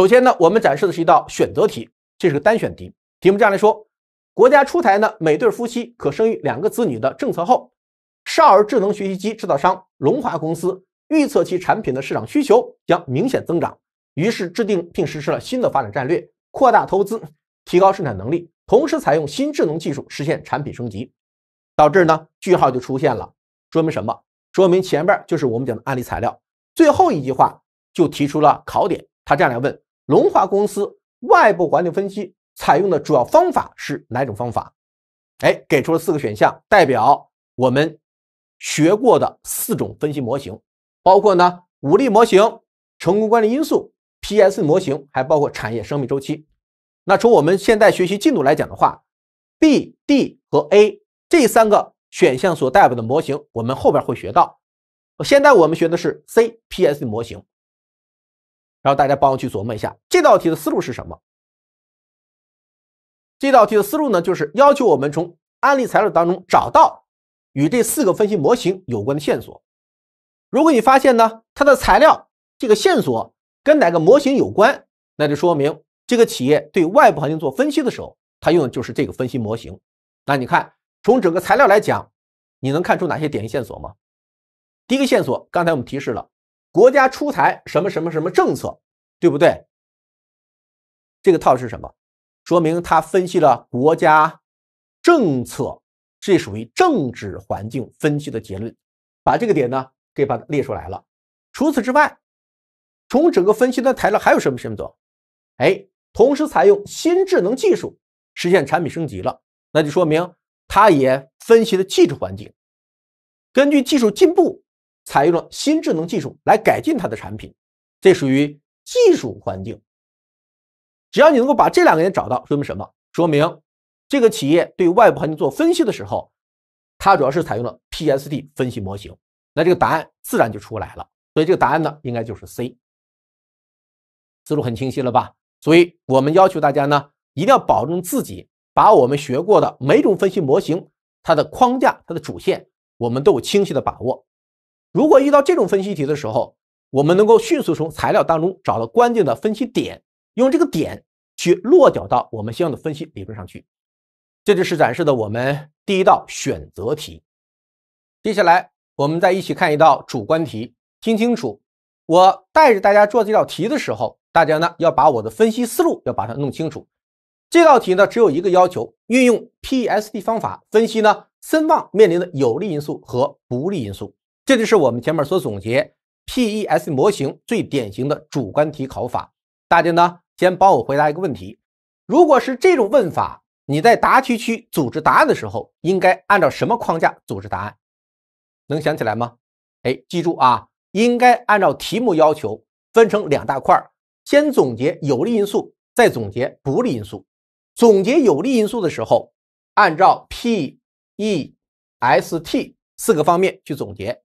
首先呢，我们展示的是一道选择题，这是个单选题。题目这样来说：国家出台呢每对夫妻可生育两个子女的政策后，少儿智能学习机制造商龙华公司预测其产品的市场需求将明显增长，于是制定并实施了新的发展战略，扩大投资，提高生产能力，同时采用新智能技术实现产品升级。到这儿呢，句号就出现了，说明什么？说明前边就是我们讲的案例材料，最后一句话就提出了考点，他这样来问。龙华公司外部管理分析采用的主要方法是哪种方法？哎，给出了四个选项，代表我们学过的四种分析模型，包括呢武力模型、成功管理因素、P S 模型，还包括产业生命周期。那从我们现在学习进度来讲的话，B、D 和 A 这三个选项所代表的模型，我们后边会学到。现在我们学的是 C P S 模型。然后大家帮我去琢磨一下这道题的思路是什么？这道题的思路呢，就是要求我们从案例材料当中找到与这四个分析模型有关的线索。如果你发现呢，它的材料这个线索跟哪个模型有关，那就说明这个企业对外部环境做分析的时候，它用的就是这个分析模型。那你看，从整个材料来讲，你能看出哪些典型线索吗？第一个线索，刚才我们提示了。国家出台什么什么什么政策，对不对？这个套是什么？说明他分析了国家政策，这属于政治环境分析的结论。把这个点呢，给把它列出来了。除此之外，从整个分析的材料还有什么什么走？哎，同时采用新智能技术实现产品升级了，那就说明他也分析了技术环境，根据技术进步。采用了新智能技术来改进它的产品，这属于技术环境。只要你能够把这两个点找到，说明什么？说明这个企业对外部环境做分析的时候，它主要是采用了 p s d 分析模型。那这个答案自然就出来了。所以这个答案呢，应该就是 C。思路很清晰了吧？所以我们要求大家呢，一定要保证自己把我们学过的每种分析模型它的框架、它的主线，我们都有清晰的把握。如果遇到这种分析题的时候，我们能够迅速从材料当中找到关键的分析点，用这个点去落脚到我们相应的分析理论上去。这就是展示的我们第一道选择题。接下来我们再一起看一道主观题。听清楚，我带着大家做这道题的时候，大家呢要把我的分析思路要把它弄清楚。这道题呢只有一个要求，运用 PST 方法分析呢森旺面临的有利因素和不利因素。这就是我们前面所总结 P E S 模型最典型的主观题考法。大家呢，先帮我回答一个问题：如果是这种问法，你在答题区组织答案的时候，应该按照什么框架组织答案？能想起来吗？哎，记住啊，应该按照题目要求分成两大块，先总结有利因素，再总结不利因素。总结有利因素的时候，按照 P E S T 四个方面去总结。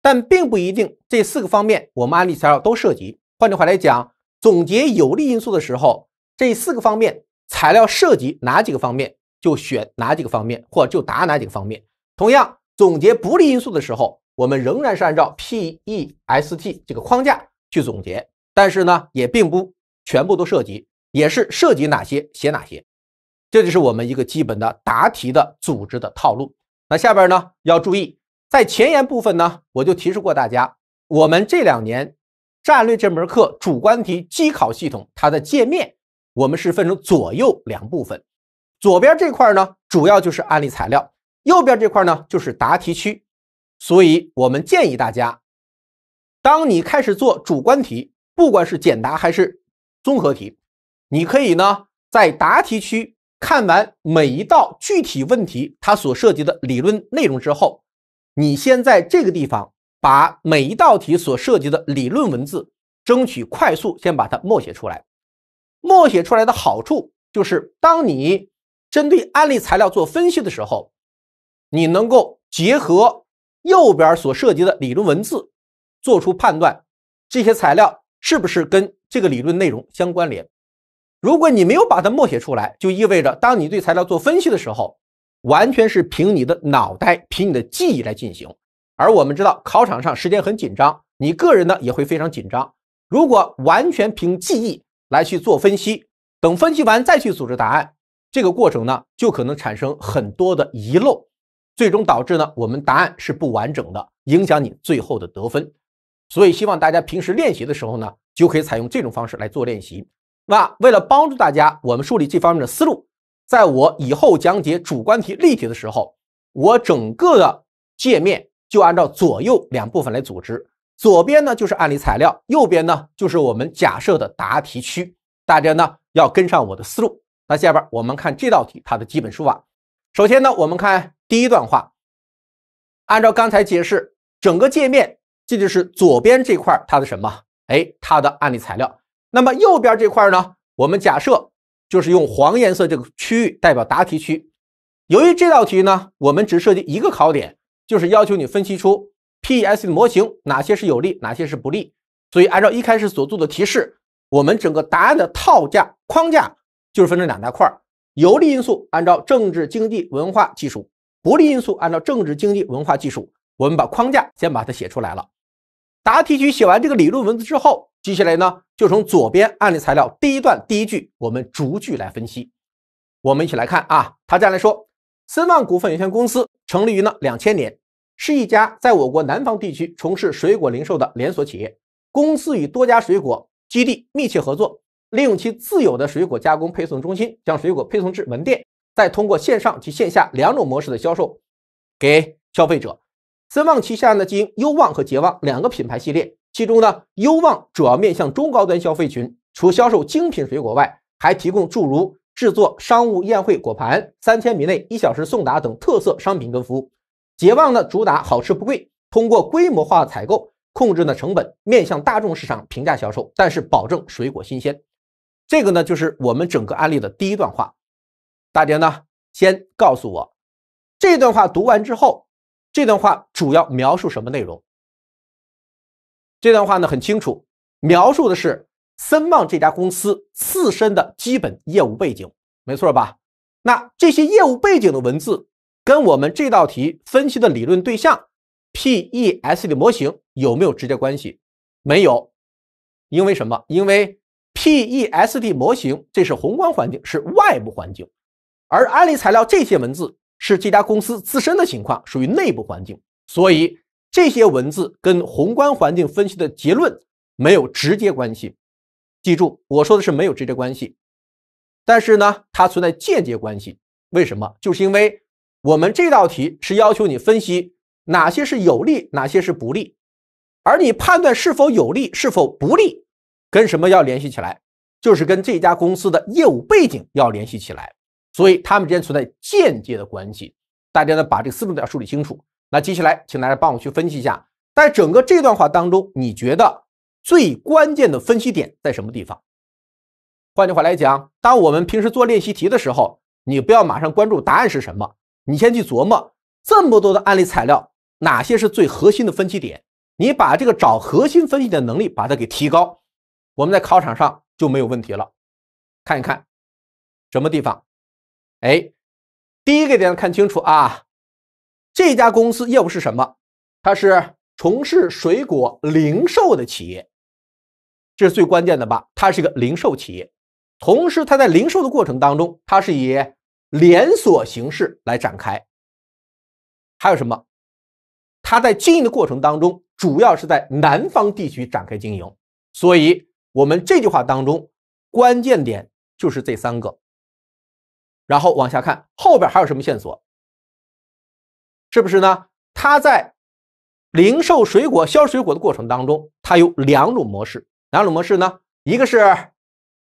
但并不一定这四个方面我们案例材料都涉及。换句话来讲，总结有利因素的时候，这四个方面材料涉及哪几个方面就选哪几个方面，或就答哪几个方面。同样，总结不利因素的时候，我们仍然是按照 PEST 这个框架去总结，但是呢，也并不全部都涉及，也是涉及哪些写哪些。这就是我们一个基本的答题的组织的套路。那下边呢要注意。在前言部分呢，我就提示过大家，我们这两年战略这门课主观题机考系统它的界面，我们是分成左右两部分，左边这块呢主要就是案例材料，右边这块呢就是答题区，所以我们建议大家，当你开始做主观题，不管是简答还是综合题，你可以呢在答题区看完每一道具体问题它所涉及的理论内容之后。你先在这个地方把每一道题所涉及的理论文字争取快速先把它默写出来。默写出来的好处就是，当你针对案例材料做分析的时候，你能够结合右边所涉及的理论文字做出判断，这些材料是不是跟这个理论内容相关联。如果你没有把它默写出来，就意味着当你对材料做分析的时候。完全是凭你的脑袋，凭你的记忆来进行。而我们知道，考场上时间很紧张，你个人呢也会非常紧张。如果完全凭记忆来去做分析，等分析完再去组织答案，这个过程呢就可能产生很多的遗漏，最终导致呢我们答案是不完整的，影响你最后的得分。所以希望大家平时练习的时候呢，就可以采用这种方式来做练习。那为了帮助大家，我们梳理这方面的思路。在我以后讲解主观题例题的时候，我整个的界面就按照左右两部分来组织，左边呢就是案例材料，右边呢就是我们假设的答题区。大家呢要跟上我的思路。那下边我们看这道题它的基本说法。首先呢，我们看第一段话，按照刚才解释，整个界面这就是左边这块它的什么？哎，它的案例材料。那么右边这块呢，我们假设。就是用黄颜色这个区域代表答题区。由于这道题呢，我们只涉及一个考点，就是要求你分析出 p S s 模型哪些是有利，哪些是不利。所以按照一开始所做的提示，我们整个答案的套架框架就是分成两大块儿：有利因素按照政治、经济、文化、技术；不利因素按照政治、经济、文化、技术。我们把框架先把它写出来了。答题区写完这个理论文字之后。接下来呢，就从左边案例材料第一段第一句，我们逐句来分析。我们一起来看啊，他这样来说：森旺股份有限公司成立于呢两千年，是一家在我国南方地区从事水果零售的连锁企业。公司与多家水果基地密切合作，利用其自有的水果加工配送中心，将水果配送至门店，再通过线上及线下两种模式的销售给消费者。森旺旗下呢经优旺和杰旺两个品牌系列。其中呢，优旺主要面向中高端消费群，除销售精品水果外，还提供诸如制作商务宴会果盘、三千米内一小时送达等特色商品跟服务。捷旺呢，主打好吃不贵，通过规模化采购控制呢成本，面向大众市场平价销售，但是保证水果新鲜。这个呢，就是我们整个案例的第一段话。大家呢，先告诉我，这段话读完之后，这段话主要描述什么内容？这段话呢很清楚，描述的是森旺这家公司自身的基本业务背景，没错吧？那这些业务背景的文字跟我们这道题分析的理论对象 PESD 模型有没有直接关系？没有，因为什么？因为 PESD 模型这是宏观环境，是外部环境，而案例材料这些文字是这家公司自身的情况，属于内部环境，所以。这些文字跟宏观环境分析的结论没有直接关系，记住我说的是没有直接关系，但是呢，它存在间接关系。为什么？就是因为我们这道题是要求你分析哪些是有利，哪些是不利，而你判断是否有利、是否不利，跟什么要联系起来？就是跟这家公司的业务背景要联系起来。所以它们之间存在间接的关系。大家呢，把这个思路要梳理清楚。那接下来，请大家帮我去分析一下，在整个这段话当中，你觉得最关键的分析点在什么地方？换句话来讲，当我们平时做练习题的时候，你不要马上关注答案是什么，你先去琢磨这么多的案例材料，哪些是最核心的分析点？你把这个找核心分析的能力把它给提高，我们在考场上就没有问题了。看一看，什么地方？哎，第一个点，看清楚啊。这家公司业务是什么？它是从事水果零售的企业，这是最关键的吧？它是一个零售企业，同时它在零售的过程当中，它是以连锁形式来展开。还有什么？它在经营的过程当中，主要是在南方地区展开经营。所以我们这句话当中关键点就是这三个。然后往下看，后边还有什么线索？是不是呢？它在零售水果、销水果的过程当中，它有两种模式，两种模式呢？一个是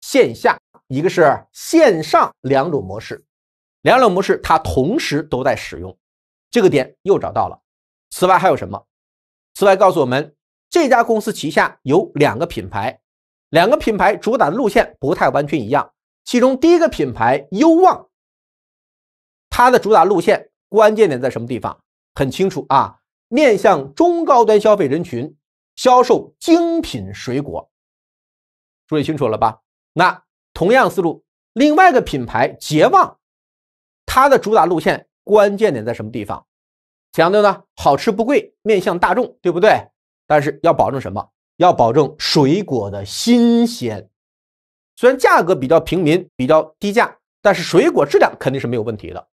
线下，一个是线上，两种模式，两种模式它同时都在使用。这个点又找到了。此外还有什么？此外告诉我们，这家公司旗下有两个品牌，两个品牌主打的路线不太完全一样。其中第一个品牌优旺，它的主打路线。关键点在什么地方？很清楚啊，面向中高端消费人群销售精品水果，注意清楚了吧？那同样思路，另外一个品牌杰旺，它的主打路线关键点在什么地方？强调呢，好吃不贵，面向大众，对不对？但是要保证什么？要保证水果的新鲜。虽然价格比较平民，比较低价，但是水果质量肯定是没有问题的。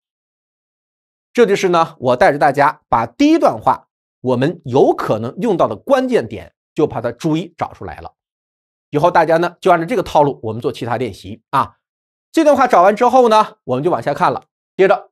这就是呢，我带着大家把第一段话我们有可能用到的关键点就把它逐一找出来了。以后大家呢就按照这个套路，我们做其他练习啊。这段话找完之后呢，我们就往下看了。接着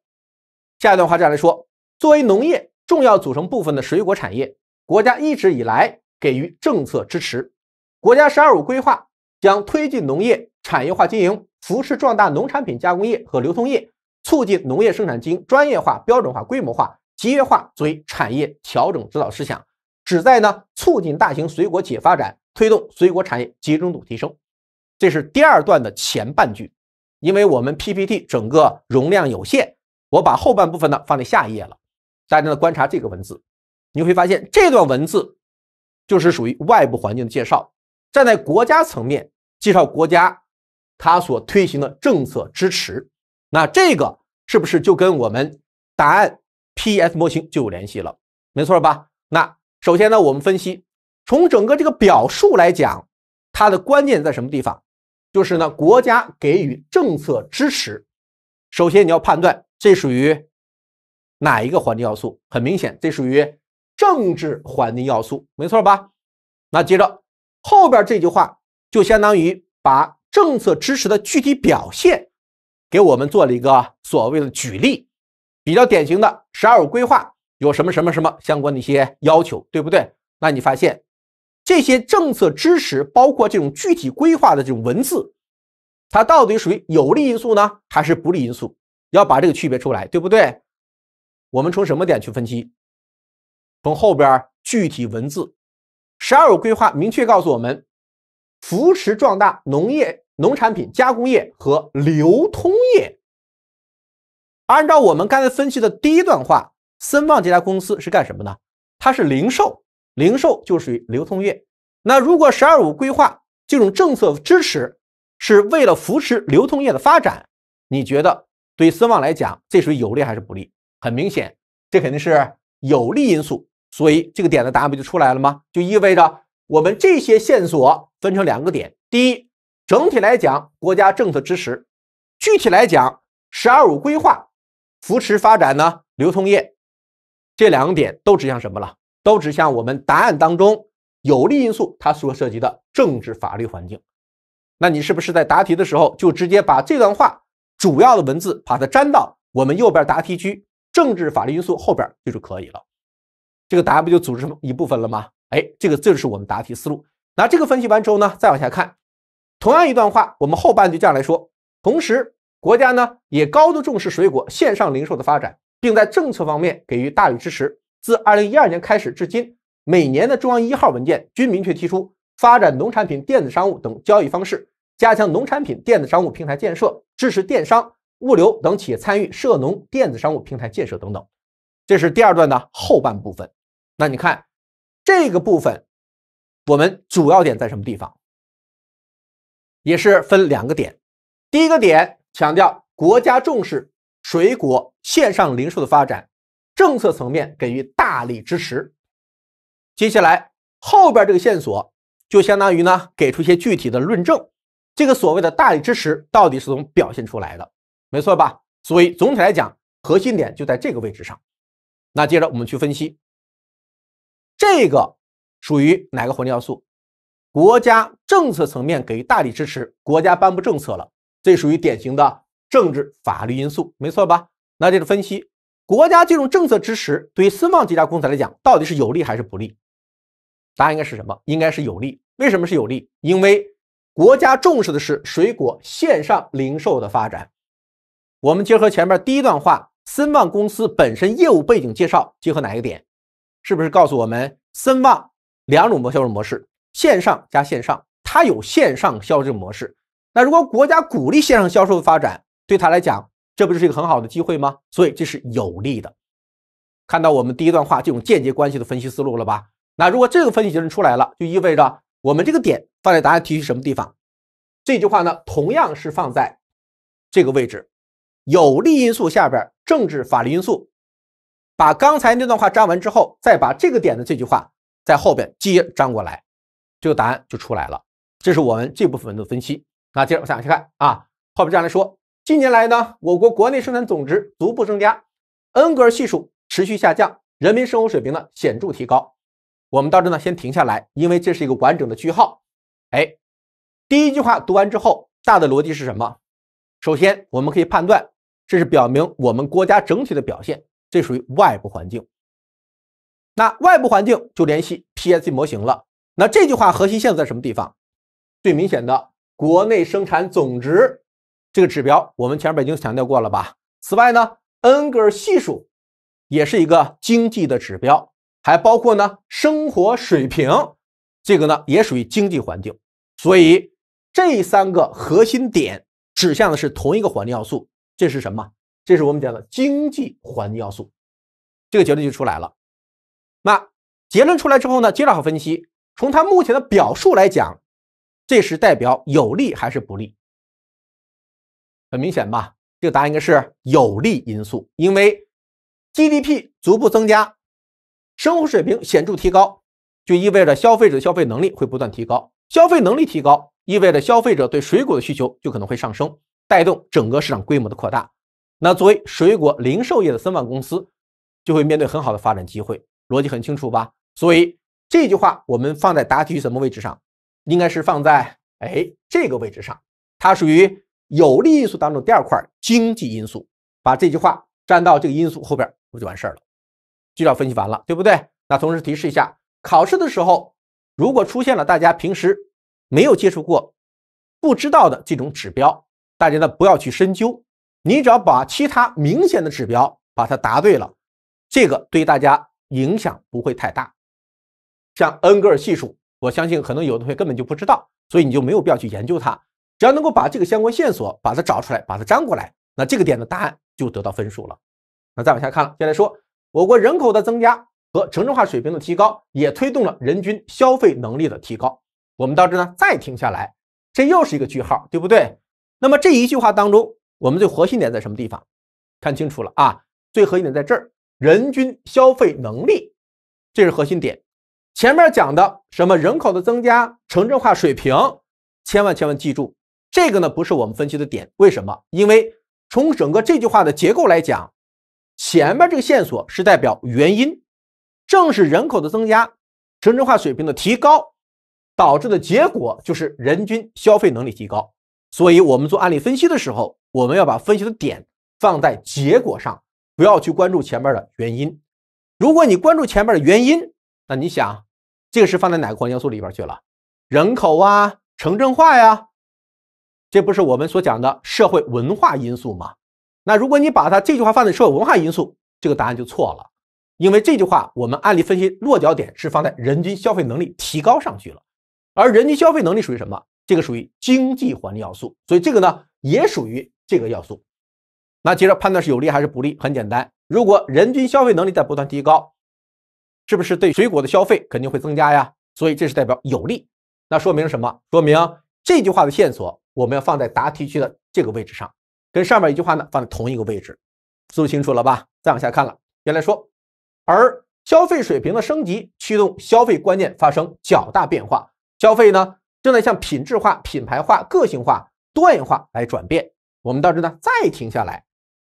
下一段话这样来说：作为农业重要组成部分的水果产业，国家一直以来给予政策支持。国家“十二五”规划将推进农业产业化经营，扶持壮大农产品加工业和流通业。促进农业生产经营专业化、标准化、规模化、集约化，作为产业调整指导思想，旨在呢促进大型水果企业发展，推动水果产业集中度提升。这是第二段的前半句，因为我们 PPT 整个容量有限，我把后半部分呢放在下一页了。大家呢观察这个文字，你会发现这段文字就是属于外部环境的介绍，站在国家层面介绍国家它所推行的政策支持。那这个是不是就跟我们答案 P S 模型就有联系了？没错吧？那首先呢，我们分析从整个这个表述来讲，它的关键在什么地方？就是呢，国家给予政策支持。首先你要判断这属于哪一个环境要素，很明显，这属于政治环境要素，没错吧？那接着后边这句话就相当于把政策支持的具体表现。给我们做了一个所谓的举例，比较典型的“十二五”规划有什么什么什么相关的一些要求，对不对？那你发现这些政策支持，包括这种具体规划的这种文字，它到底属于有利因素呢，还是不利因素？要把这个区别出来，对不对？我们从什么点去分析？从后边具体文字，“十二五”规划明确告诉我们，扶持壮大农业。农产品加工业和流通业，按照我们刚才分析的第一段话，森旺这家公司是干什么呢？它是零售，零售就属于流通业。那如果“十二五”规划这种政策支持是为了扶持流通业的发展，你觉得对森旺来讲，这属于有利还是不利？很明显，这肯定是有利因素。所以这个点的答案不就出来了吗？就意味着我们这些线索分成两个点：第一。整体来讲，国家政策支持；具体来讲，“十二五”规划扶持发展呢，流通业，这两点都指向什么了？都指向我们答案当中有利因素，它所涉及的政治法律环境。那你是不是在答题的时候就直接把这段话主要的文字把它粘到我们右边答题区政治法律因素后边就就可以了？这个答案不就组织一部分了吗？哎，这个就是我们答题思路。那这个分析完之后呢，再往下看。同样一段话，我们后半句这样来说：，同时，国家呢也高度重视水果线上零售的发展，并在政策方面给予大力支持。自二零一二年开始至今，每年的中央一号文件均明确提出发展农产品电子商务等交易方式，加强农产品电子商务平台建设，支持电商、物流等企业参与涉农电子商务平台建设等等。这是第二段的后半部分。那你看，这个部分，我们主要点在什么地方？也是分两个点，第一个点强调国家重视水果线上零售的发展，政策层面给予大力支持。接下来后边这个线索就相当于呢给出一些具体的论证，这个所谓的大力支持到底是怎么表现出来的？没错吧？所以总体来讲，核心点就在这个位置上。那接着我们去分析，这个属于哪个混心要素？国家政策层面给予大力支持，国家颁布政策了，这属于典型的政治法律因素，没错吧？那接着分析，国家这种政策支持对于森旺这家公司来讲，到底是有利还是不利？答案应该是什么？应该是有利。为什么是有利？因为国家重视的是水果线上零售的发展。我们结合前面第一段话，森旺公司本身业务背景介绍，结合哪一个点？是不是告诉我们森旺两种模销售模式？线上加线上，它有线上销售模式。那如果国家鼓励线上销售的发展，对他来讲，这不就是一个很好的机会吗？所以这是有利的。看到我们第一段话这种间接关系的分析思路了吧？那如果这个分析结论出来了，就意味着我们这个点放在答案题是什么地方？这句话呢，同样是放在这个位置，有利因素下边，政治法律因素。把刚才那段话粘完之后，再把这个点的这句话在后边接粘过来。这个答案就出来了，这是我们这部分的分析。那接着往下看啊，后面这样来说，近年来呢，我国国内生产总值逐步增加，恩格尔系数持续下降，人民生活水平呢显著提高。我们到这呢先停下来，因为这是一个完整的句号。哎，第一句话读完之后，大的逻辑是什么？首先我们可以判断，这是表明我们国家整体的表现，这属于外部环境。那外部环境就联系 PSC 模型了。那这句话核心线索在什么地方？最明显的国内生产总值这个指标，我们前面已经强调过了吧。此外呢，恩格尔系数也是一个经济的指标，还包括呢生活水平，这个呢也属于经济环境。所以这三个核心点指向的是同一个环境要素，这是什么？这是我们讲的经济环境要素，这个结论就出来了。那结论出来之后呢，接着好分析。从他目前的表述来讲，这是代表有利还是不利？很明显吧，这个答案应该是有利因素。因为 GDP 逐步增加，生活水平显著提高，就意味着消费者的消费能力会不断提高。消费能力提高，意味着消费者对水果的需求就可能会上升，带动整个市场规模的扩大。那作为水果零售业的森万公司，就会面对很好的发展机会。逻辑很清楚吧？所以。这句话我们放在答题什么位置上？应该是放在哎这个位置上。它属于有利因素当中第二块经济因素。把这句话站到这个因素后边，不就完事儿了？就要分析完了，对不对？那同时提示一下，考试的时候如果出现了大家平时没有接触过、不知道的这种指标，大家呢不要去深究。你只要把其他明显的指标把它答对了，这个对大家影响不会太大。像恩格尔系数，我相信可能有的同学根本就不知道，所以你就没有必要去研究它。只要能够把这个相关线索把它找出来，把它粘过来，那这个点的答案就得到分数了。那再往下看了，接着说，我国人口的增加和城镇化水平的提高，也推动了人均消费能力的提高。我们到这呢再停下来，这又是一个句号，对不对？那么这一句话当中，我们最核心点在什么地方？看清楚了啊，最核心点在这儿，人均消费能力，这是核心点。前面讲的什么人口的增加、城镇化水平，千万千万记住，这个呢不是我们分析的点。为什么？因为从整个这句话的结构来讲，前面这个线索是代表原因，正是人口的增加、城镇化水平的提高，导致的结果就是人均消费能力提高。所以，我们做案例分析的时候，我们要把分析的点放在结果上，不要去关注前面的原因。如果你关注前面的原因，那你想。这个是放在哪个环境要素里边去了？人口啊，城镇化呀，这不是我们所讲的社会文化因素吗？那如果你把它这句话放在社会文化因素，这个答案就错了，因为这句话我们案例分析落脚点是放在人均消费能力提高上去了，而人均消费能力属于什么？这个属于经济环境要素，所以这个呢也属于这个要素。那接着判断是有利还是不利，很简单，如果人均消费能力在不断提高。是不是对水果的消费肯定会增加呀？所以这是代表有利，那说明什么？说明这句话的线索我们要放在答题区的这个位置上，跟上面一句话呢放在同一个位置，思路清楚了吧？再往下看了，原来说，而消费水平的升级驱动消费观念发生较大变化，消费呢正在向品质化、品牌化、个性化、多元化来转变。我们到这呢再停下来，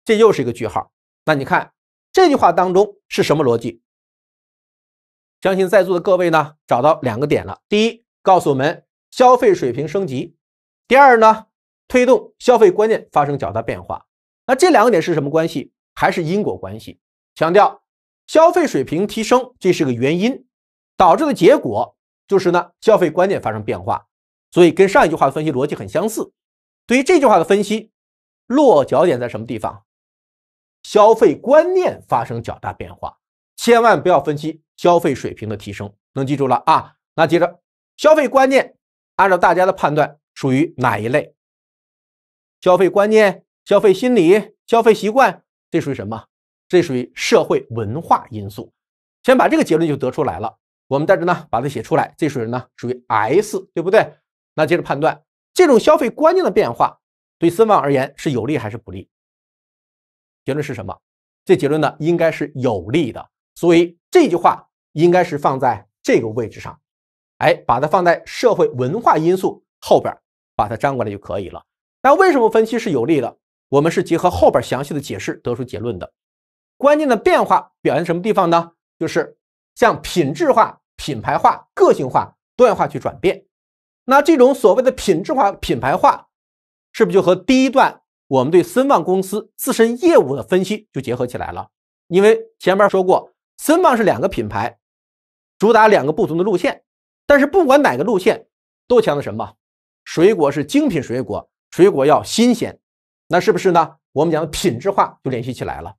这又是一个句号。那你看这句话当中是什么逻辑？相信在座的各位呢，找到两个点了。第一，告诉我们消费水平升级；第二呢，推动消费观念发生较大变化。那这两个点是什么关系？还是因果关系？强调消费水平提升，这是个原因，导致的结果就是呢，消费观念发生变化。所以跟上一句话的分析逻辑很相似。对于这句话的分析，落脚点在什么地方？消费观念发生较大变化，千万不要分析。消费水平的提升能记住了啊？那接着，消费观念按照大家的判断属于哪一类？消费观念、消费心理、消费习惯，这属于什么？这属于社会文化因素。先把这个结论就得出来了。我们在这呢把它写出来，这属于呢属于 S，对不对？那接着判断这种消费观念的变化对森旺而言是有利还是不利？结论是什么？这结论呢应该是有利的，所以。这句话应该是放在这个位置上，哎，把它放在社会文化因素后边把它粘过来就可以了。那为什么分析是有利的？我们是结合后边详细的解释得出结论的。关键的变化表现什么地方呢？就是向品质化、品牌化、个性化、多元化去转变。那这种所谓的品质化、品牌化，是不是就和第一段我们对森旺公司自身业务的分析就结合起来了？因为前面说过。森旺是两个品牌，主打两个不同的路线，但是不管哪个路线，都强调什么？水果是精品水果，水果要新鲜，那是不是呢？我们讲品质化就联系起来了。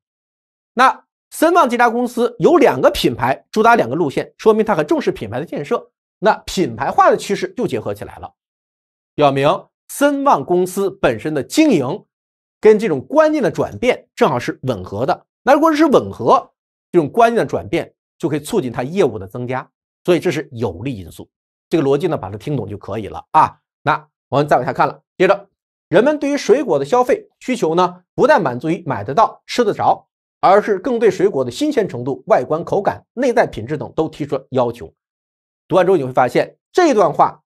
那森旺这家公司有两个品牌，主打两个路线，说明它很重视品牌的建设。那品牌化的趋势就结合起来了，表明森旺公司本身的经营跟这种观念的转变正好是吻合的。那如果是吻合？这种观念的转变就可以促进它业务的增加，所以这是有利因素。这个逻辑呢，把它听懂就可以了啊。那我们再往下看了，接着，人们对于水果的消费需求呢，不但满足于买得到、吃得着，而是更对水果的新鲜程度、外观、口感、内在品质等都提出要求。读完之后你会发现，这段话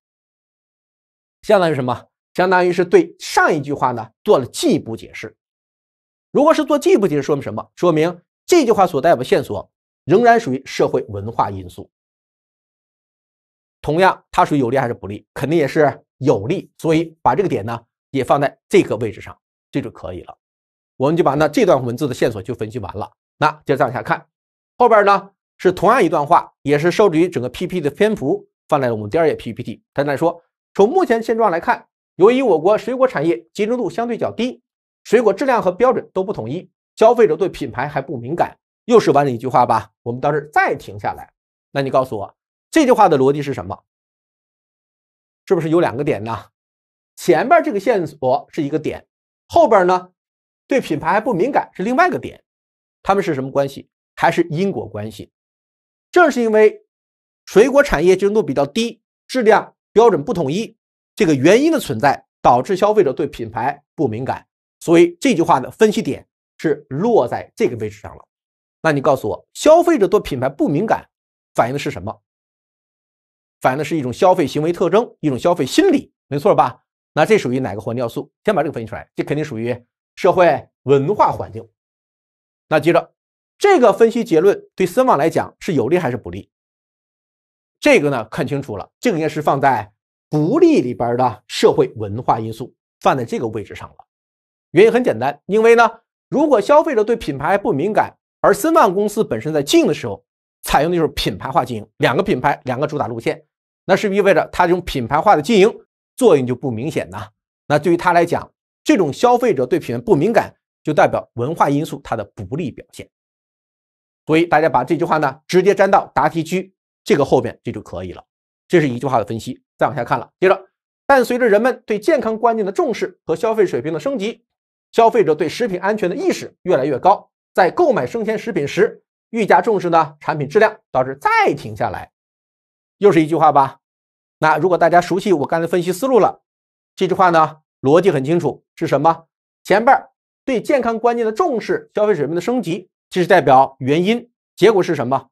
相当于什么？相当于是对上一句话呢做了进一步解释。如果是做进一步解释，说明什么？说明。这句话所代表的线索仍然属于社会文化因素。同样，它属于有利还是不利，肯定也是有利，所以把这个点呢也放在这个位置上，这就可以了。我们就把那这段文字的线索就分析完了。那接着往下看，后边呢是同样一段话，也是受制于整个 PPT 的篇幅，放在了我们第二页 PPT。它在说，从目前现状来看，由于我国水果产业集中度相对较低，水果质量和标准都不统一。消费者对品牌还不敏感，又是完了一句话吧？我们到这再停下来，那你告诉我这句话的逻辑是什么？是不是有两个点呢？前边这个线索是一个点，后边呢，对品牌还不敏感是另外一个点，它们是什么关系？还是因果关系？正是因为水果产业竞争度比较低，质量标准不统一，这个原因的存在导致消费者对品牌不敏感，所以这句话的分析点。是落在这个位置上了，那你告诉我，消费者对品牌不敏感，反映的是什么？反映的是一种消费行为特征，一种消费心理，没错吧？那这属于哪个环境要素？先把这个分析出来，这肯定属于社会文化环境。那接着，这个分析结论对森旺来讲是有利还是不利？这个呢，看清楚了，这个应该是放在不利里边的社会文化因素，放在这个位置上了。原因很简单，因为呢。如果消费者对品牌不敏感，而森万公司本身在经营的时候采用的就是品牌化经营，两个品牌，两个主打路线，那是不是意味着它这种品牌化的经营作用就不明显呢？那对于它来讲，这种消费者对品牌不敏感，就代表文化因素它的不利表现。所以大家把这句话呢直接粘到答题区这个后面，这就可以了。这是一句话的分析。再往下看了，接着，伴随着人们对健康观念的重视和消费水平的升级。消费者对食品安全的意识越来越高，在购买生鲜食品时愈加重视呢产品质量，导致再停下来，又是一句话吧？那如果大家熟悉我刚才分析思路了，这句话呢逻辑很清楚，是什么？前边儿对健康观念的重视，消费水平的升级，这是代表原因。结果是什么？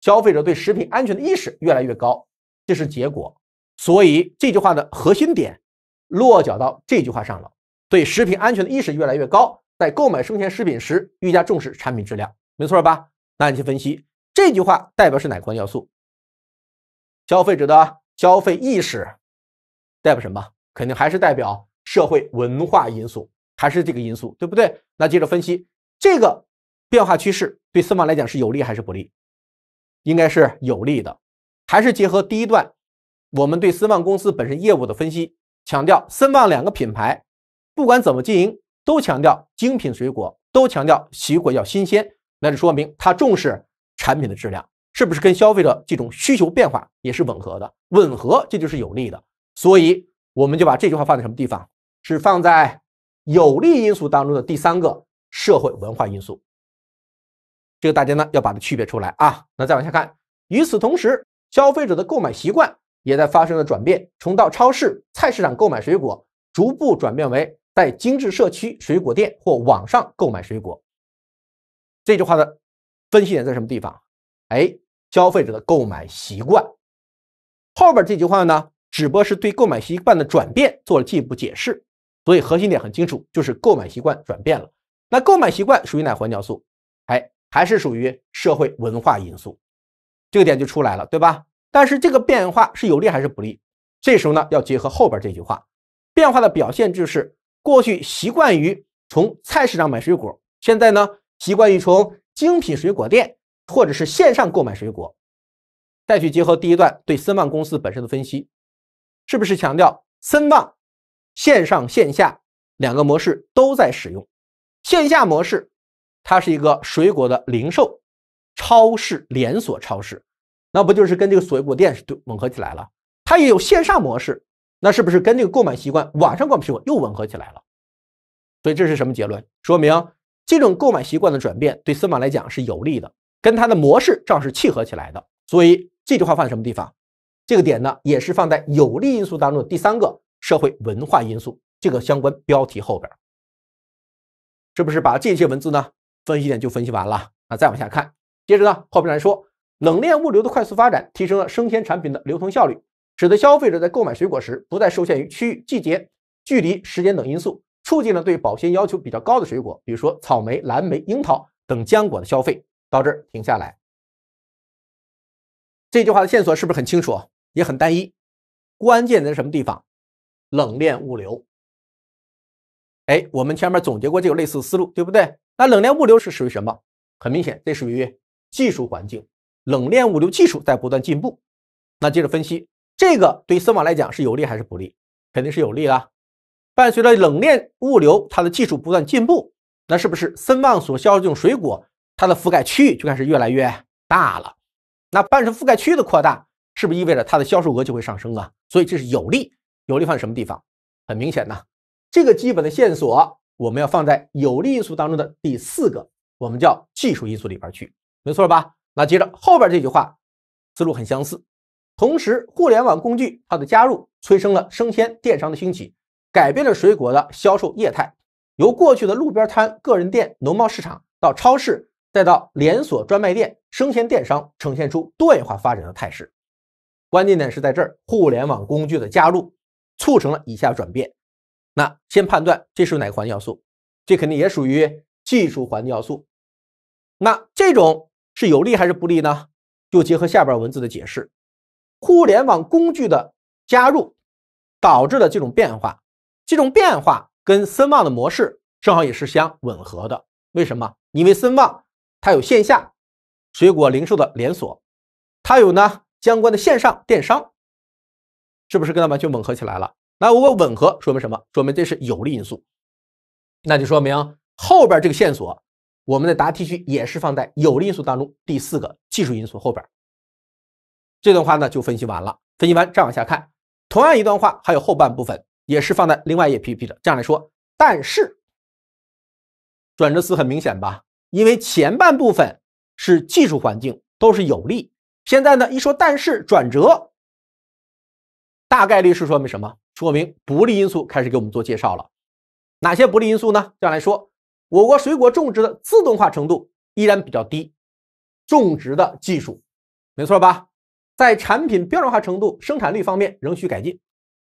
消费者对食品安全的意识越来越高，这是结果。所以这句话的核心点落脚到这句话上了。对食品安全的意识越来越高，在购买生鲜食品时愈加重视产品质量，没错吧？那你去分析这句话代表是哪块要素？消费者的消费意识代表什么？肯定还是代表社会文化因素，还是这个因素，对不对？那接着分析这个变化趋势对森旺来讲是有利还是不利？应该是有利的，还是结合第一段我们对森旺公司本身业务的分析，强调森旺两个品牌。不管怎么经营，都强调精品水果，都强调水果要新鲜，那就说明他重视产品的质量，是不是跟消费者这种需求变化也是吻合的？吻合，这就是有利的。所以我们就把这句话放在什么地方？是放在有利因素当中的第三个社会文化因素。这个大家呢要把它区别出来啊。那再往下看，与此同时，消费者的购买习惯也在发生了转变，从到超市、菜市场购买水果，逐步转变为。在精致社区、水果店或网上购买水果，这句话的分析点在什么地方？哎，消费者的购买习惯。后边这句话呢，只不过是对购买习惯的转变做了进一步解释。所以核心点很清楚，就是购买习惯转变了。那购买习惯属于哪环要素？哎，还是属于社会文化因素，这个点就出来了，对吧？但是这个变化是有利还是不利？这时候呢，要结合后边这句话，变化的表现就是。过去习惯于从菜市场买水果，现在呢习惯于从精品水果店或者是线上购买水果。再去结合第一段对森旺公司本身的分析，是不是强调森旺线上线下两个模式都在使用？线下模式它是一个水果的零售超市连锁超市，那不就是跟这个水果店是吻合起来了？它也有线上模式。那是不是跟这个购买习惯晚上购买苹又吻合起来了？所以这是什么结论？说明这种购买习惯的转变对司马来讲是有利的，跟他的模式正是契合起来的。所以这句话放在什么地方？这个点呢，也是放在有利因素当中的第三个社会文化因素这个相关标题后边。是不是把这些文字呢分析点就分析完了？那再往下看，接着呢，后边来说冷链物流的快速发展提升了生鲜产品的流通效率。使得消费者在购买水果时不再受限于区域、季节、距离、时间等因素，促进了对保鲜要求比较高的水果，比如说草莓、蓝莓、樱桃等浆果的消费，这儿停下来。这句话的线索是不是很清楚？也很单一，关键在什么地方？冷链物流。哎，我们前面总结过这个类似思路，对不对？那冷链物流是属于什么？很明显，这属于技术环境。冷链物流技术在不断进步。那接着分析。这个对森网来讲是有利还是不利？肯定是有利啦。伴随着冷链物流它的技术不断进步，那是不是森旺所销售这种水果，它的覆盖区域就开始越来越大了？那伴随覆盖区域的扩大，是不是意味着它的销售额就会上升啊？所以这是有利，有利放在什么地方？很明显呐，这个基本的线索我们要放在有利因素当中的第四个，我们叫技术因素里边去，没错吧？那接着后边这句话，思路很相似。同时，互联网工具它的加入催生了生鲜电商的兴起，改变了水果的销售业态，由过去的路边摊、个人店、农贸市场到超市，再到连锁专卖店、生鲜电商，呈现出多元化发展的态势。关键点是在这儿，互联网工具的加入促成了以下转变。那先判断这是哪个环要素？这肯定也属于技术环要素。那这种是有利还是不利呢？就结合下边文字的解释。互联网工具的加入导致的这种变化，这种变化跟森旺的模式正好也是相吻合的。为什么？因为森旺它有线下水果零售的连锁，它有呢相关的线上电商，是不是跟他们就吻合起来了？那如果吻合说明什么？说明这是有利因素。那就说明后边这个线索，我们的答题区也是放在有利因素当中，第四个技术因素后边。这段话呢就分析完了，分析完再往下看，同样一段话还有后半部分，也是放在另外一页 PPT 的。这样来说，但是转折词很明显吧？因为前半部分是技术环境都是有利，现在呢一说但是转折，大概率是说明什么？说明不利因素开始给我们做介绍了。哪些不利因素呢？这样来说，我国水果种植的自动化程度依然比较低，种植的技术没错吧？在产品标准化程度、生产率方面仍需改进。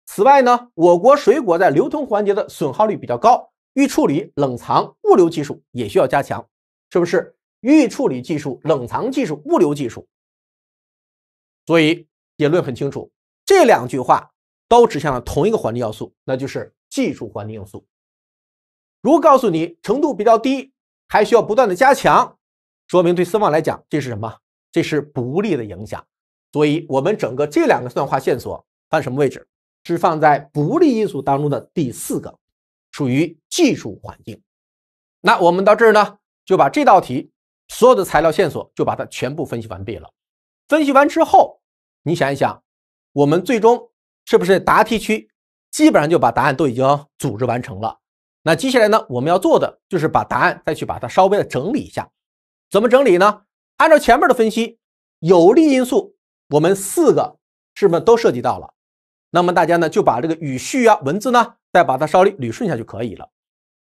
此外呢，我国水果在流通环节的损耗率比较高，预处理、冷藏、物流技术也需要加强，是不是？预处理技术、冷藏技术、物流技术。所以结论很清楚，这两句话都指向了同一个环境要素，那就是技术环境要素。如果告诉你程度比较低，还需要不断的加强，说明对丝旺来讲这是什么？这是不利的影响。所以，我们整个这两个算划线索放什么位置？是放在不利因素当中的第四个，属于技术环境。那我们到这儿呢，就把这道题所有的材料线索就把它全部分析完毕了。分析完之后，你想一想，我们最终是不是答题区基本上就把答案都已经组织完成了？那接下来呢，我们要做的就是把答案再去把它稍微的整理一下。怎么整理呢？按照前面的分析，有利因素。我们四个是不是都涉及到了？那么大家呢就把这个语序啊、文字呢，再把它稍微捋顺一下就可以了。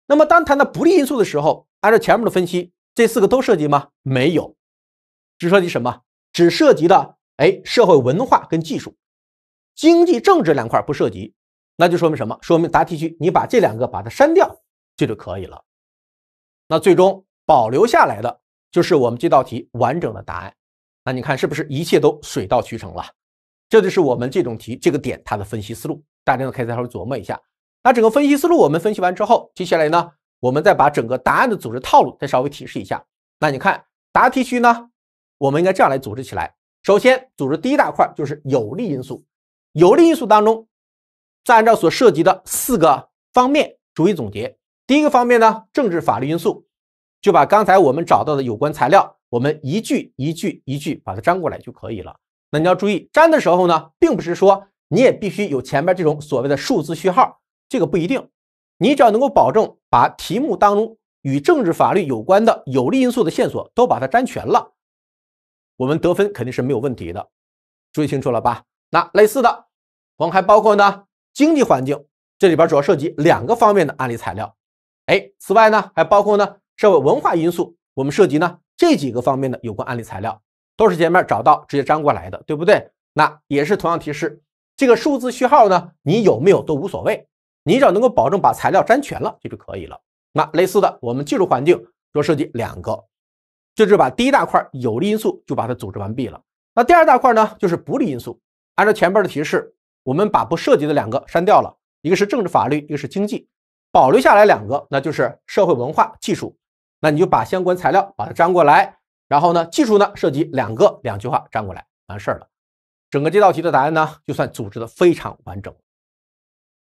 那么当谈到不利因素的时候，按照前面的分析，这四个都涉及吗？没有，只涉及什么？只涉及的哎，社会文化跟技术、经济、政治两块不涉及，那就说明什么？说明答题区你把这两个把它删掉这就可以了。那最终保留下来的就是我们这道题完整的答案。那你看是不是一切都水到渠成了？这就是我们这种题这个点它的分析思路，大家呢可以在后面琢磨一下。那整个分析思路我们分析完之后，接下来呢，我们再把整个答案的组织套路再稍微提示一下。那你看答题区呢，我们应该这样来组织起来。首先组织第一大块就是有利因素，有利因素当中再按照所涉及的四个方面逐一总结。第一个方面呢，政治法律因素，就把刚才我们找到的有关材料。我们一句一句一句把它粘过来就可以了。那你要注意，粘的时候呢，并不是说你也必须有前面这种所谓的数字序号，这个不一定。你只要能够保证把题目当中与政治法律有关的有利因素的线索都把它粘全了，我们得分肯定是没有问题的。注意清楚了吧？那类似的，我们还包括呢经济环境，这里边主要涉及两个方面的案例材料。哎，此外呢还包括呢社会文化因素，我们涉及呢。这几个方面的有关案例材料，都是前面找到直接粘过来的，对不对？那也是同样提示，这个数字序号呢，你有没有都无所谓，你只要能够保证把材料粘全了这就可以了。那类似的，我们技术环境若涉及两个，就是把第一大块有利因素就把它组织完毕了。那第二大块呢，就是不利因素。按照前面的提示，我们把不涉及的两个删掉了，一个是政治法律，一个是经济，保留下来两个，那就是社会文化、技术。那你就把相关材料把它粘过来，然后呢，技术呢涉及两个两句话粘过来，完事儿了。整个这道题的答案呢，就算组织的非常完整。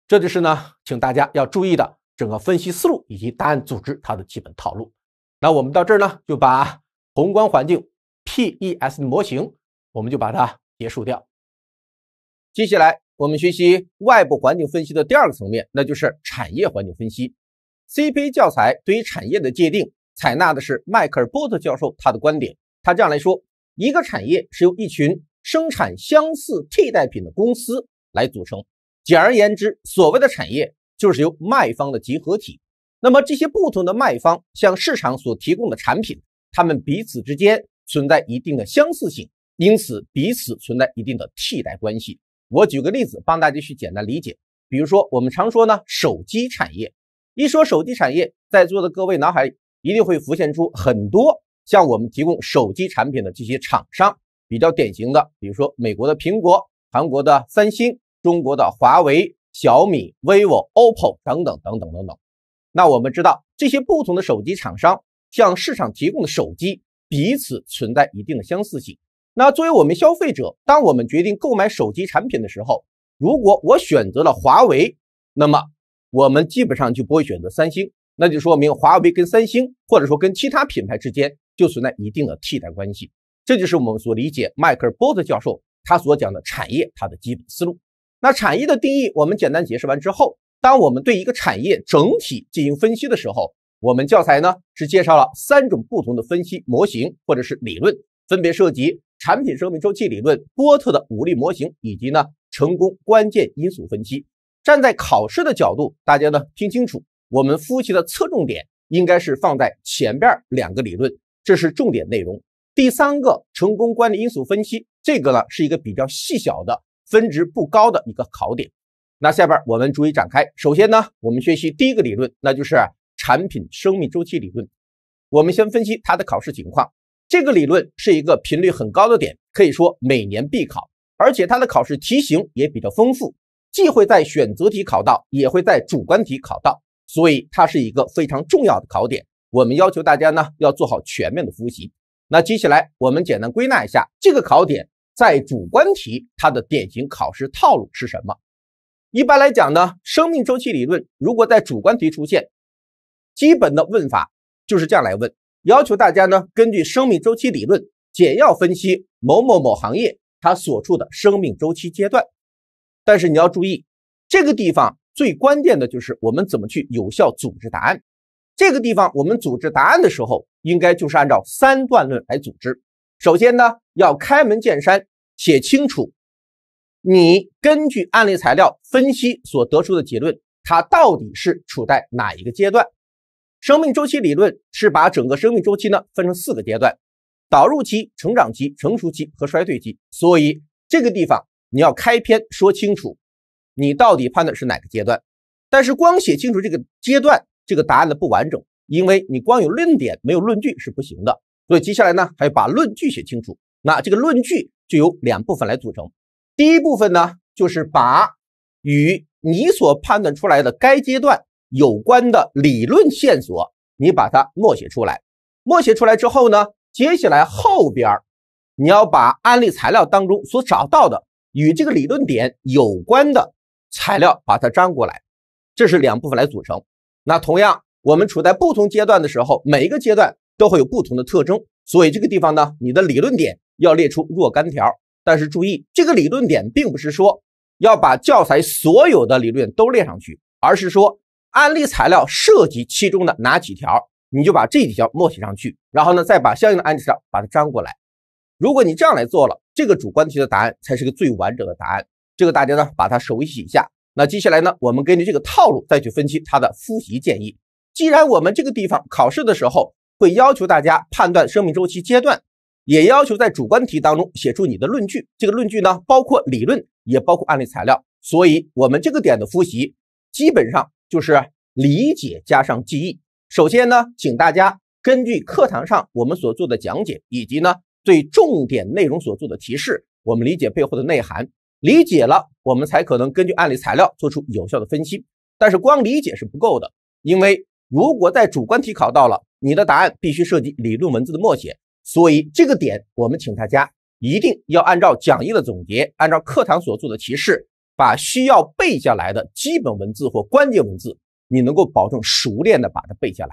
这就是呢，请大家要注意的整个分析思路以及答案组织它的基本套路。那我们到这儿呢，就把宏观环境 PES 模型我们就把它结束掉。接下来我们学习外部环境分析的第二个层面，那就是产业环境分析。CP a 教材对于产业的界定。采纳的是迈克尔波特教授他的观点，他这样来说，一个产业是由一群生产相似替代品的公司来组成。简而言之，所谓的产业就是由卖方的集合体。那么这些不同的卖方向市场所提供的产品，他们彼此之间存在一定的相似性，因此彼此存在一定的替代关系。我举个例子，帮大家去简单理解。比如说，我们常说呢，手机产业。一说手机产业，在座的各位脑海一定会浮现出很多像我们提供手机产品的这些厂商，比较典型的，比如说美国的苹果、韩国的三星、中国的华为、小米、vivo、oppo 等等等等等等。那我们知道，这些不同的手机厂商向市场提供的手机彼此存在一定的相似性。那作为我们消费者，当我们决定购买手机产品的时候，如果我选择了华为，那么我们基本上就不会选择三星。那就说明华为跟三星，或者说跟其他品牌之间就存在一定的替代关系。这就是我们所理解迈克尔波特教授他所讲的产业，它的基本思路。那产业的定义，我们简单解释完之后，当我们对一个产业整体进行分析的时候，我们教材呢是介绍了三种不同的分析模型或者是理论，分别涉及产品生命周期理论、波特的五力模型以及呢成功关键因素分析。站在考试的角度，大家呢听清楚。我们复习的侧重点应该是放在前边两个理论，这是重点内容。第三个成功观的因素分析，这个呢是一个比较细小的分值不高的一个考点。那下边我们逐一展开。首先呢，我们学习第一个理论，那就是产品生命周期理论。我们先分析它的考试情况。这个理论是一个频率很高的点，可以说每年必考，而且它的考试题型也比较丰富，既会在选择题考到，也会在主观题考到。所以它是一个非常重要的考点，我们要求大家呢要做好全面的复习。那接下来我们简单归纳一下这个考点在主观题它的典型考试套路是什么？一般来讲呢，生命周期理论如果在主观题出现，基本的问法就是这样来问，要求大家呢根据生命周期理论简要分析某某某行业它所处的生命周期阶段。但是你要注意这个地方。最关键的就是我们怎么去有效组织答案。这个地方，我们组织答案的时候，应该就是按照三段论来组织。首先呢，要开门见山，写清楚你根据案例材料分析所得出的结论，它到底是处在哪一个阶段。生命周期理论是把整个生命周期呢分成四个阶段：导入期、成长期、成熟期和衰退期。所以这个地方，你要开篇说清楚。你到底判断是哪个阶段？但是光写清楚这个阶段这个答案的不完整，因为你光有论点没有论据是不行的。所以接下来呢，还要把论据写清楚。那这个论据就由两部分来组成。第一部分呢，就是把与你所判断出来的该阶段有关的理论线索，你把它默写出来。默写出来之后呢，接下来后边你要把案例材料当中所找到的与这个理论点有关的。材料把它粘过来，这是两部分来组成。那同样，我们处在不同阶段的时候，每一个阶段都会有不同的特征。所以这个地方呢，你的理论点要列出若干条。但是注意，这个理论点并不是说要把教材所有的理论都列上去，而是说案例材料涉及其中的哪几条，你就把这几条默写上去。然后呢，再把相应的案例上把它粘过来。如果你这样来做了，这个主观题的答案才是个最完整的答案。这个大家呢，把它熟悉一下。那接下来呢，我们根据这个套路再去分析它的复习建议。既然我们这个地方考试的时候会要求大家判断生命周期阶段，也要求在主观题当中写出你的论据，这个论据呢，包括理论也包括案例材料。所以，我们这个点的复习基本上就是理解加上记忆。首先呢，请大家根据课堂上我们所做的讲解，以及呢对重点内容所做的提示，我们理解背后的内涵。理解了，我们才可能根据案例材料做出有效的分析。但是光理解是不够的，因为如果在主观题考到了，你的答案必须涉及理论文字的默写。所以这个点，我们请大家一定要按照讲义的总结，按照课堂所做的提示，把需要背下来的基本文字或关键文字，你能够保证熟练的把它背下来。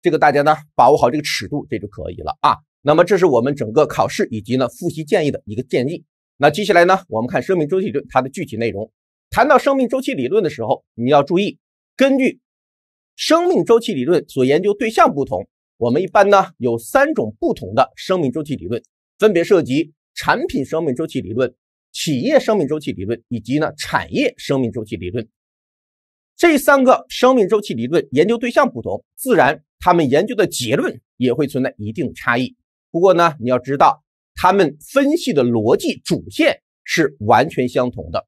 这个大家呢，把握好这个尺度，这就可以了啊。那么这是我们整个考试以及呢复习建议的一个建议。那接下来呢？我们看生命周期论它的具体内容。谈到生命周期理论的时候，你要注意，根据生命周期理论所研究对象不同，我们一般呢有三种不同的生命周期理论，分别涉及产品生命周期理论、企业生命周期理论以及呢产业生命周期理论。这三个生命周期理论研究对象不同，自然他们研究的结论也会存在一定的差异。不过呢，你要知道。他们分析的逻辑主线是完全相同的。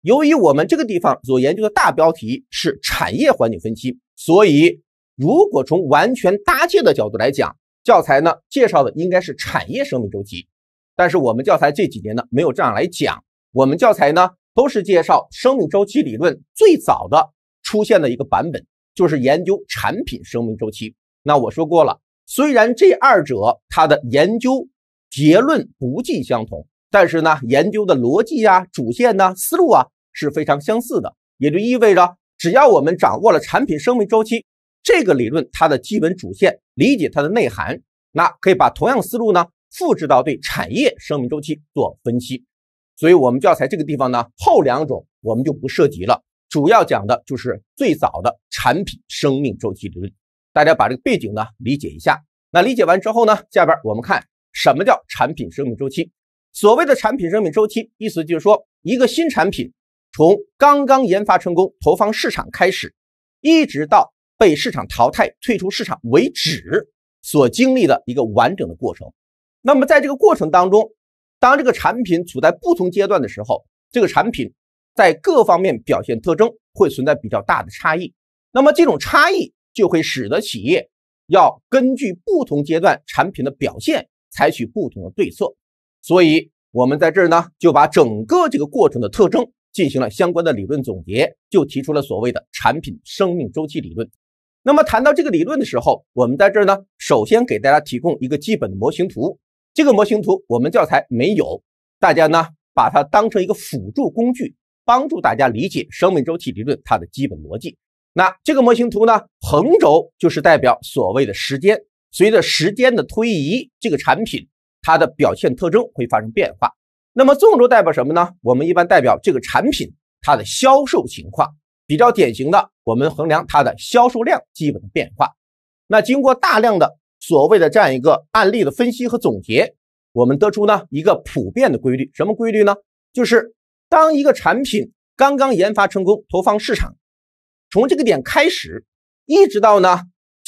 由于我们这个地方所研究的大标题是产业环境分析，所以如果从完全搭建的角度来讲，教材呢介绍的应该是产业生命周期。但是我们教材这几年呢没有这样来讲，我们教材呢都是介绍生命周期理论最早的出现的一个版本，就是研究产品生命周期。那我说过了，虽然这二者它的研究。结论不尽相同，但是呢，研究的逻辑呀、主线呢、思路啊是非常相似的，也就意味着，只要我们掌握了产品生命周期这个理论，它的基本主线，理解它的内涵，那可以把同样思路呢复制到对产业生命周期做分析。所以，我们教材这个地方呢，后两种我们就不涉及了，主要讲的就是最早的产品生命周期理论。大家把这个背景呢理解一下，那理解完之后呢，下边我们看。什么叫产品生命周期？所谓的产品生命周期，意思就是说，一个新产品从刚刚研发成功、投放市场开始，一直到被市场淘汰、退出市场为止，所经历的一个完整的过程。那么，在这个过程当中，当这个产品处在不同阶段的时候，这个产品在各方面表现特征会存在比较大的差异。那么，这种差异就会使得企业要根据不同阶段产品的表现。采取不同的对策，所以我们在这儿呢，就把整个这个过程的特征进行了相关的理论总结，就提出了所谓的产品生命周期理论。那么谈到这个理论的时候，我们在这儿呢，首先给大家提供一个基本的模型图。这个模型图我们教材没有，大家呢把它当成一个辅助工具，帮助大家理解生命周期理论它的基本逻辑。那这个模型图呢，横轴就是代表所谓的时间。随着时间的推移，这个产品它的表现特征会发生变化。那么纵轴代表什么呢？我们一般代表这个产品它的销售情况，比较典型的，我们衡量它的销售量基本的变化。那经过大量的所谓的这样一个案例的分析和总结，我们得出呢一个普遍的规律，什么规律呢？就是当一个产品刚刚研发成功、投放市场，从这个点开始，一直到呢。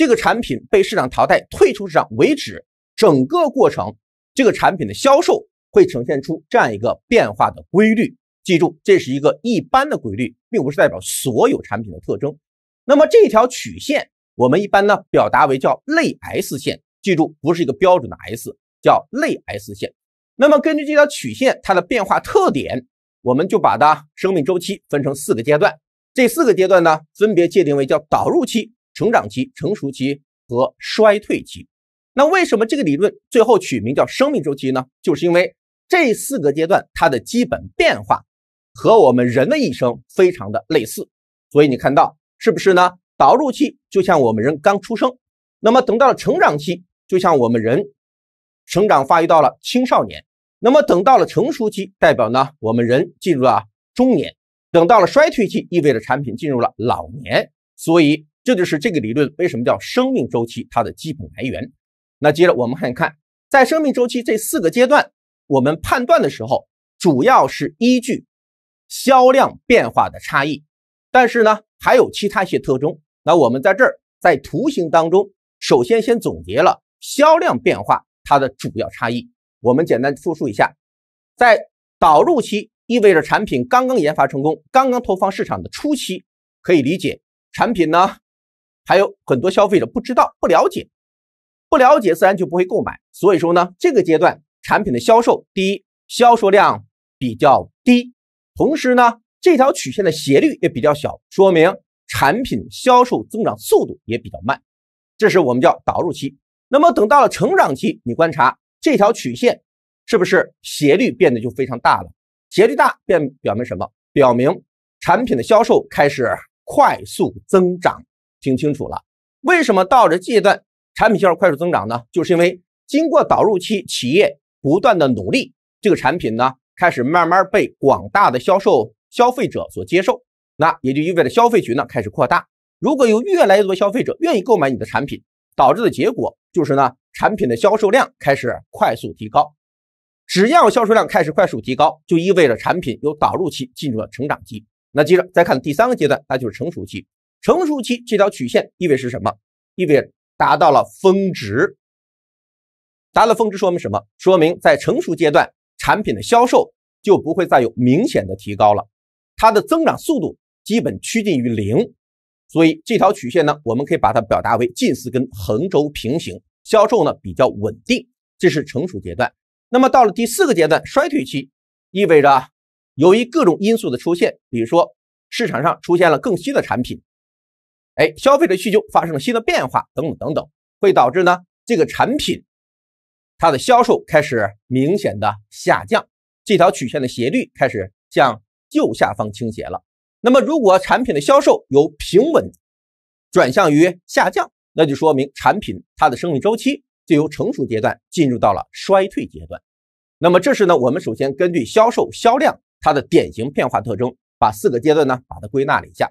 这个产品被市场淘汰、退出市场为止，整个过程，这个产品的销售会呈现出这样一个变化的规律。记住，这是一个一般的规律，并不是代表所有产品的特征。那么这条曲线，我们一般呢表达为叫类 S 线。记住，不是一个标准的 S，叫类 S 线。那么根据这条曲线它的变化特点，我们就把它生命周期分成四个阶段。这四个阶段呢，分别界定为叫导入期。成长期、成熟期和衰退期。那为什么这个理论最后取名叫生命周期呢？就是因为这四个阶段它的基本变化和我们人的一生非常的类似。所以你看到是不是呢？导入期就像我们人刚出生，那么等到了成长期，就像我们人成长发育到了青少年；那么等到了成熟期，代表呢我们人进入了中年；等到了衰退期，意味着产品进入了老年。所以。这就是这个理论为什么叫生命周期，它的基本来源。那接着我们看一看，在生命周期这四个阶段，我们判断的时候，主要是依据销量变化的差异。但是呢，还有其他一些特征。那我们在这儿在图形当中，首先先总结了销量变化它的主要差异。我们简单复述一下，在导入期，意味着产品刚刚研发成功，刚刚投放市场的初期，可以理解产品呢。还有很多消费者不知道、不了解，不了解自然就不会购买。所以说呢，这个阶段产品的销售，第一，销售量比较低，同时呢，这条曲线的斜率也比较小，说明产品销售增长速度也比较慢。这是我们叫导入期。那么等到了成长期，你观察这条曲线，是不是斜率变得就非常大了？斜率大，变表明什么？表明产品的销售开始快速增长。听清楚了，为什么到这阶段产品销售快速增长呢？就是因为经过导入期，企业不断的努力，这个产品呢开始慢慢被广大的销售消费者所接受，那也就意味着消费群呢开始扩大。如果有越来越多消费者愿意购买你的产品，导致的结果就是呢产品的销售量开始快速提高。只要销售量开始快速提高，就意味着产品由导入期进入了成长期。那接着再看第三个阶段，那就是成熟期。成熟期这条曲线意味是什么？意味达到了峰值，达到了峰值说明什么？说明在成熟阶段产品的销售就不会再有明显的提高了，它的增长速度基本趋近于零，所以这条曲线呢，我们可以把它表达为近似跟横轴平行，销售呢比较稳定，这是成熟阶段。那么到了第四个阶段衰退期，意味着由于各种因素的出现，比如说市场上出现了更新的产品。哎，消费者需求发生了新的变化，等等等等，会导致呢这个产品它的销售开始明显的下降，这条曲线的斜率开始向右下方倾斜了。那么，如果产品的销售由平稳转向于下降，那就说明产品它的生命周期就由成熟阶段进入到了衰退阶段。那么，这是呢我们首先根据销售销量它的典型变化特征，把四个阶段呢把它归纳了一下。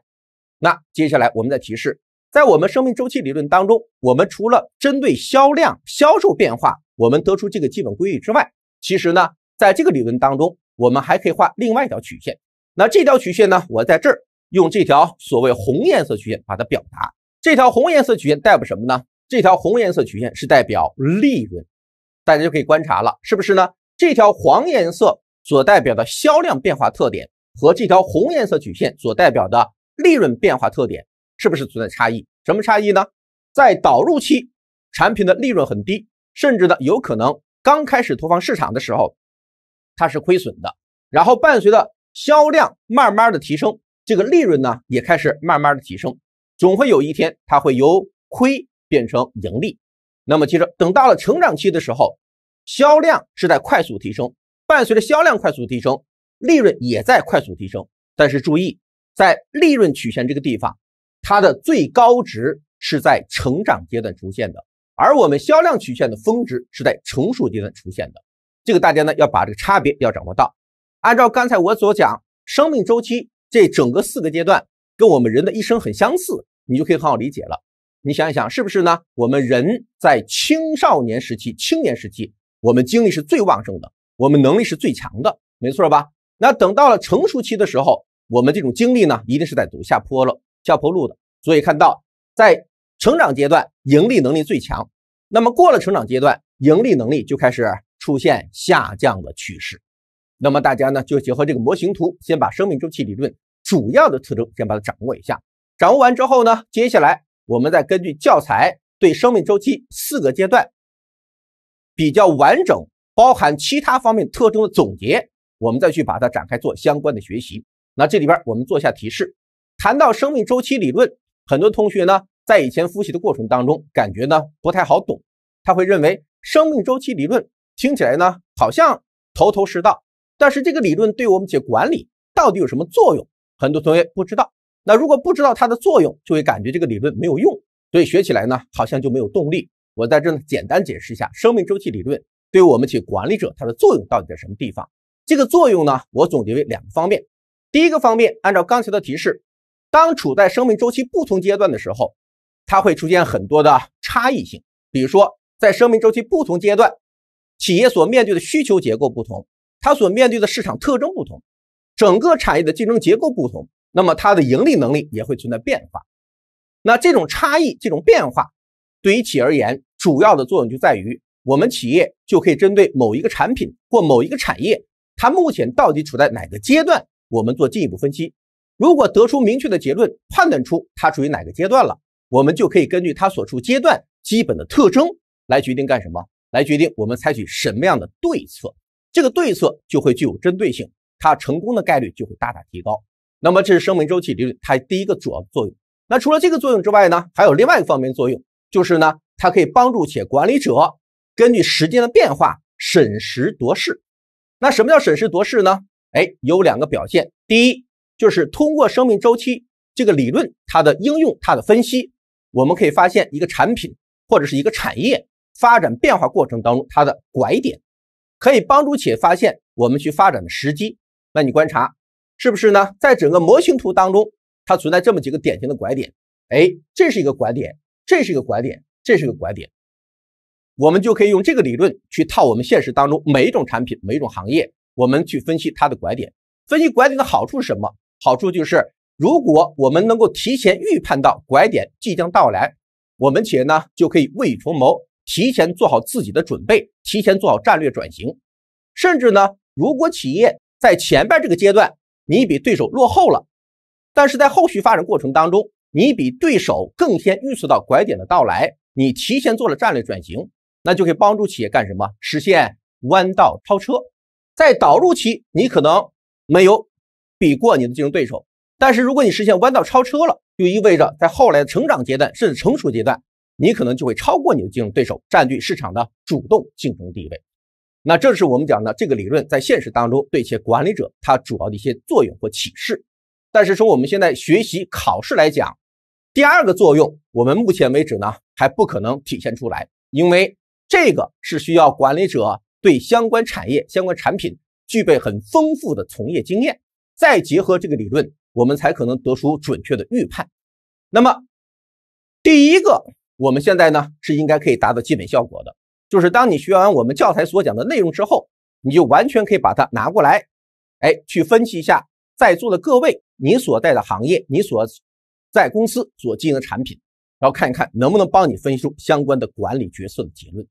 那接下来我们再提示，在我们生命周期理论当中，我们除了针对销量、销售变化，我们得出这个基本规律之外，其实呢，在这个理论当中，我们还可以画另外一条曲线。那这条曲线呢，我在这儿用这条所谓红颜色曲线把它表达。这条红颜色曲线代表什么呢？这条红颜色曲线是代表利润，大家就可以观察了，是不是呢？这条黄颜色所代表的销量变化特点和这条红颜色曲线所代表的。利润变化特点是不是存在差异？什么差异呢？在导入期，产品的利润很低，甚至呢有可能刚开始投放市场的时候，它是亏损的。然后伴随着销量慢慢的提升，这个利润呢也开始慢慢的提升，总会有一天它会由亏变成盈利。那么接着等到了成长期的时候，销量是在快速提升，伴随着销量快速提升，利润也在快速提升。但是注意。在利润曲线这个地方，它的最高值是在成长阶段出现的，而我们销量曲线的峰值是在成熟阶段出现的。这个大家呢要把这个差别要掌握到。按照刚才我所讲，生命周期这整个四个阶段跟我们人的一生很相似，你就可以很好理解了。你想一想，是不是呢？我们人在青少年时期、青年时期，我们精力是最旺盛的，我们能力是最强的，没错吧？那等到了成熟期的时候。我们这种经历呢，一定是在走下坡了、下坡路的。所以看到，在成长阶段盈利能力最强，那么过了成长阶段，盈利能力就开始出现下降的趋势。那么大家呢，就结合这个模型图，先把生命周期理论主要的特征先把它掌握一下。掌握完之后呢，接下来我们再根据教材对生命周期四个阶段比较完整、包含其他方面特征的总结，我们再去把它展开做相关的学习。那这里边我们做一下提示，谈到生命周期理论，很多同学呢在以前复习的过程当中，感觉呢不太好懂，他会认为生命周期理论听起来呢好像头头是道，但是这个理论对我们解管理到底有什么作用，很多同学不知道。那如果不知道它的作用，就会感觉这个理论没有用，所以学起来呢好像就没有动力。我在这呢简单解释一下生命周期理论对我们解管理者它的作用到底在什么地方。这个作用呢，我总结为两个方面。第一个方面，按照刚才的提示，当处在生命周期不同阶段的时候，它会出现很多的差异性。比如说，在生命周期不同阶段，企业所面对的需求结构不同，它所面对的市场特征不同，整个产业的竞争结构不同，那么它的盈利能力也会存在变化。那这种差异、这种变化，对于企业而言，主要的作用就在于，我们企业就可以针对某一个产品或某一个产业，它目前到底处在哪个阶段。我们做进一步分析，如果得出明确的结论，判断出它处于哪个阶段了，我们就可以根据它所处阶段基本的特征来决定干什么，来决定我们采取什么样的对策，这个对策就会具有针对性，它成功的概率就会大大提高。那么这是生命周期理率它第一个主要作用。那除了这个作用之外呢，还有另外一个方面作用，就是呢，它可以帮助且管理者根据时间的变化审时度势。那什么叫审时度势呢？哎，有两个表现。第一，就是通过生命周期这个理论，它的应用、它的分析，我们可以发现一个产品或者是一个产业发展变化过程当中它的拐点，可以帮助企业发现我们去发展的时机。那你观察是不是呢？在整个模型图当中，它存在这么几个典型的拐点。哎，这是一个拐点，这是一个拐点，这是一个拐点。我们就可以用这个理论去套我们现实当中每一种产品、每一种行业。我们去分析它的拐点。分析拐点的好处是什么？好处就是，如果我们能够提前预判到拐点即将到来，我们企业呢就可以未雨绸缪，提前做好自己的准备，提前做好战略转型。甚至呢，如果企业在前边这个阶段你比对手落后了，但是在后续发展过程当中，你比对手更先预测到拐点的到来，你提前做了战略转型，那就可以帮助企业干什么？实现弯道超车。在导入期，你可能没有比过你的竞争对手，但是如果你实现弯道超车了，就意味着在后来的成长阶段甚至成熟阶段，你可能就会超过你的竞争对手，占据市场的主动竞争地位。那这是我们讲的这个理论在现实当中对一些管理者它主要的一些作用或启示。但是从我们现在学习考试来讲，第二个作用我们目前为止呢还不可能体现出来，因为这个是需要管理者。对相关产业、相关产品具备很丰富的从业经验，再结合这个理论，我们才可能得出准确的预判。那么，第一个，我们现在呢是应该可以达到基本效果的，就是当你学完我们教材所讲的内容之后，你就完全可以把它拿过来，哎，去分析一下在座的各位你所在的行业、你所在公司所经营的产品，然后看一看能不能帮你分析出相关的管理决策的结论。